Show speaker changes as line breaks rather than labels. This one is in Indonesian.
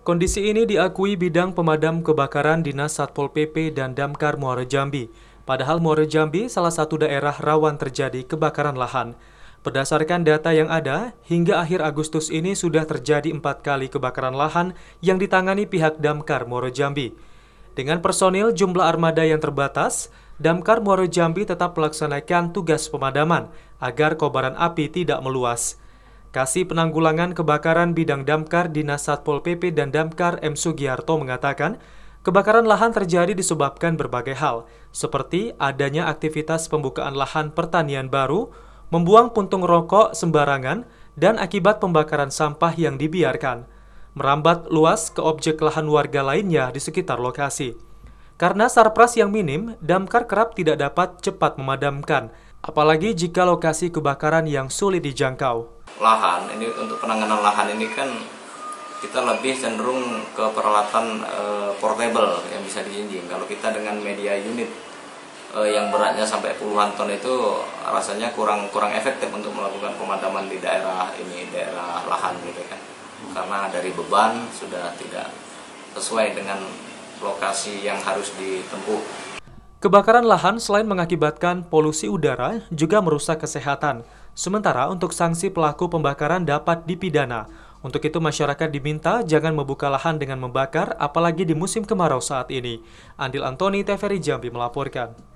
Kondisi ini diakui bidang pemadam kebakaran Dinas Satpol PP dan Damkar Muara Jambi. Padahal Muara Jambi salah satu daerah rawan terjadi kebakaran lahan. Berdasarkan data yang ada, hingga akhir Agustus ini sudah terjadi empat kali kebakaran lahan yang ditangani pihak Damkar Muara Jambi. Dengan personil jumlah armada yang terbatas, Damkar Muara Jambi tetap melaksanakan tugas pemadaman agar kobaran api tidak meluas. Kasih Penanggulangan Kebakaran Bidang Damkar Dinas Satpol PP dan Damkar M. Sugiarto mengatakan, Kebakaran lahan terjadi disebabkan berbagai hal, seperti adanya aktivitas pembukaan lahan pertanian baru, membuang puntung rokok sembarangan, dan akibat pembakaran sampah yang dibiarkan, merambat luas ke objek lahan warga lainnya di sekitar lokasi. Karena sarpras yang minim, damkar kerap tidak dapat cepat memadamkan, apalagi jika lokasi kebakaran yang sulit dijangkau
lahan ini untuk penanganan lahan ini kan kita lebih cenderung ke peralatan e, portable yang bisa dijinjing. Kalau kita dengan media unit e, yang beratnya sampai puluhan ton itu rasanya kurang kurang efektif untuk melakukan pemadaman di daerah ini daerah lahan gitu kan. Karena dari beban sudah tidak sesuai dengan lokasi yang harus ditempuh.
Kebakaran lahan selain mengakibatkan polusi udara juga merusak kesehatan. Sementara untuk sanksi pelaku pembakaran dapat dipidana. Untuk itu masyarakat diminta jangan membuka lahan dengan membakar apalagi di musim kemarau saat ini. Andil Antoni TVRI Jambi melaporkan.